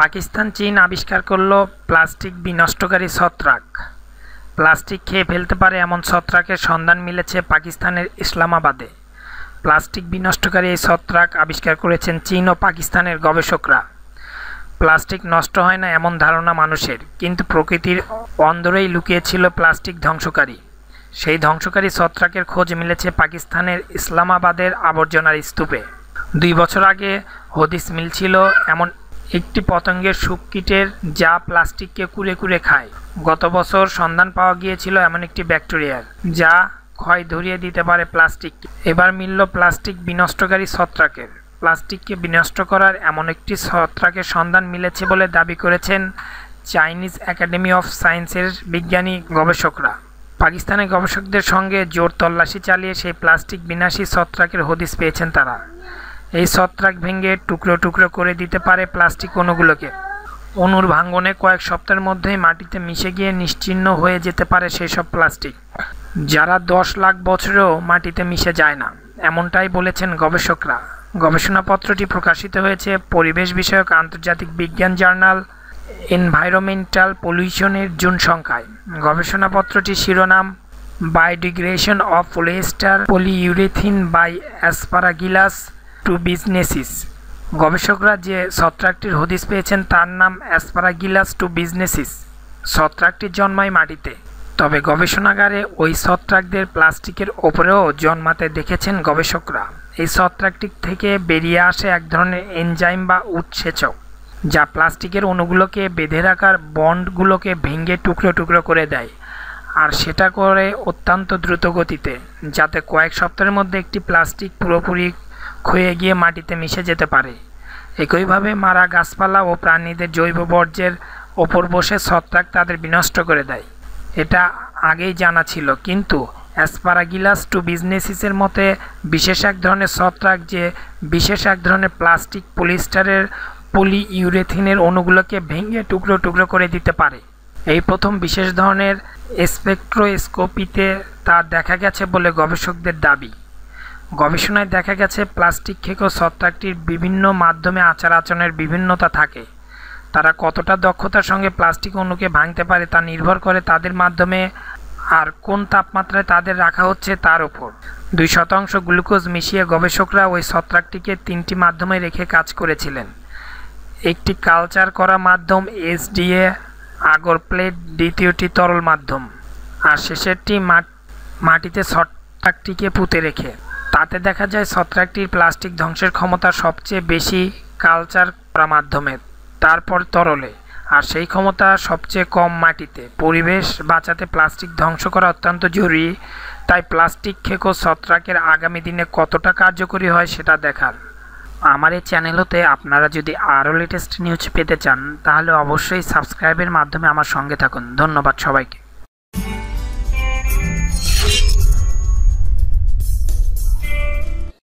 পাকিস্তান চীন আবিষ্কার করল প্লাস্টিক বিনষ্টকারী ছত্রাক প্লাস্টিক খেয়ে ফেলতে পারে এমন ছত্রাকের সন্ধান মিলেছে পাকিস্তানের ইসলামাবাদে প্লাস্টিক বিনষ্টকারী এই ছত্রাক আবিষ্কার করেছেন চীন ও পাকিস্তানের গবেষকরা প্লাস্টিক নষ্ট হয় না এমন ধারণা মানুষের কিন্তু প্রকৃতির অন্দরেই লুকিয়েছিল প্লাস্টিক ধ্বংসকারী সেই ধ্বংসকারী ছত্রাকের খোঁজ মিলেছে পাকিস্তানের ইসলামাবাদের আবর্জনার স্তূপে দুই বছর আগে হদিস মিলছিল এমন একটি পতঙ্গের শুককীটের যা প্লাস্টিককে কুড়ে কুড়ে খায় গত বছর সন্ধান পাওয়া গিয়েছিল এমন একটি ব্যাকটেরিয়ার যা ক্ষয় ধরিয়ে দিতে পারে প্লাস্টিক এবার মিলল প্লাস্টিক বিনষ্টকারী ছত্রাকের প্লাস্টিককে বিনষ্ট করার এমন একটি ছত্রাকের সন্ধান মিলেছে বলে দাবি করেছেন চাইনিজ একাডেমি অফ সায়েন্সের বিজ্ঞানী গবেষকরা পাকিস্তানের গবেষকদের সঙ্গে জোর তল্লাশি চালিয়ে সেই প্লাস্টিক বিনাশী ছত্রাকের হদিস পেয়েছেন তারা এই ছত্রাক ভেঙে টুকরো টুকরো করে দিতে পারে প্লাস্টিক অণুগুলোকে অণুর ভাঙ্গনে কয়েক সপ্তাহের মধ্যেই মাটিতে মিশে গিয়ে নিশ্চিহ্ন হয়ে যেতে পারে সেসব প্লাস্টিক যারা দশ লাখ বছরেও মাটিতে মিশে যায় না এমনটাই বলেছেন গবেষকরা গবেষণাপত্রটি প্রকাশিত হয়েছে পরিবেশ বিষয়ক আন্তর্জাতিক বিজ্ঞান জার্নাল এনভায়রনমেন্টাল পলিউশনের জুন সংখ্যায় গবেষণাপত্রটির শিরোনাম biodegradation of polyester polyurethane by Aspergillus tubingensis গবেষকরা যে ছত্রাকটির হদিস পেয়েছেন তার নাম অ্যাসপারাগিলাস টু বিজনেসিস ছত্রাকটি জন্মায় মাটিতে তবে গবেষণাগারে ওই ছত্রাকদের প্লাস্টিকের ওপরেও জন্মাতে দেখেছেন গবেষকরা এই ছত্রাকটি থেকে বেরিয়ে আসে এক ধরনের এনজাইম বা উৎসেচক যা প্লাস্টিকের অণুগুলোকে বেঁধে রাখার বন্ডগুলোকে ভেঙে টুকরো টুকরো করে দেয় আর সেটা করে অত্যন্ত দ্রুত গতিতে যাতে কয়েক সপ্তাহের মধ্যে একটি প্লাস্টিক পুরোপুরি ক্ষয়ে গিয়ে মাটিতে মিশে যেতে পারে একইভাবে মারা গাছপালা ও প্রাণীদের জৈব বর্জ্যের ওপর বসে ছত্রাক তাদের বিনষ্ট করে দেয় এটা আগেই জানা ছিল কিন্তু অ্যাসপারাগিলাস টু বিজনেসিসের মতে বিশেষ এক ধরনের ছত্রাক যে বিশেষ এক ধরনের প্লাস্টিক পলিস্টারের পলি ইউরেথিনের অণুগুলোকে ভেঙে টুকরো টুকরো করে দিতে পারে এই প্রথম বিশেষ ধরনের স্পেকট্রোস্কোপিতে তা দেখা গেছে বলে গবেষকদের দাবি গবেষণায় দেখা গেছে প্লাস্টিক খেকো ছত্রাকটির বিভিন্ন মাধ্যমে আচার আচরণের বিভিন্নতা থাকে তারা কতটা দক্ষতার সঙ্গে প্লাস্টিক অণুকে ভাঙতে পারে তা নির্ভর করে তাদের মাধ্যমে আর কোন তাপমাত্রায় তাদের রাখা হচ্ছে তার উপর দুই শতাংশ গ্লুকোজ মিশিয়ে গবেষকরা ওই ছত্রাকটিকে তিনটি মাধ্যমে রেখে কাজ করেছিলেন একটি কালচার করা মাধ্যম এসডিএ আগর প্লেট দ্বিতীয়টি তরল মাধ্যম আর শেষেরটি মাটিতে ছত্রাকটিকে পুঁতে রেখে তাতে দেখা যায় ছত্রাকটির প্লাস্টিক ধ্বংসের ক্ষমতা সবচেয়ে বেশি কালচার করা মাধ্যমে তারপর তরলে আর সেই ক্ষমতা সবচেয়ে কম মাটিতে পরিবেশ বাঁচাতে প্লাস্টিক ধ্বংস করা অত্যন্ত জরুরি তাই প্লাস্টিক খেকো ছত্রাকের আগামী দিনে কতটা কার্যকরী হয় সেটা দেখার আমার এই চ্যানেল হতে আপনারা যদি আরও লেটেস্ট নিউজ পেতে চান তাহলে অবশ্যই সাবস্ক্রাইবের মাধ্যমে আমার সঙ্গে থাকুন ধন্যবাদ সবাইকে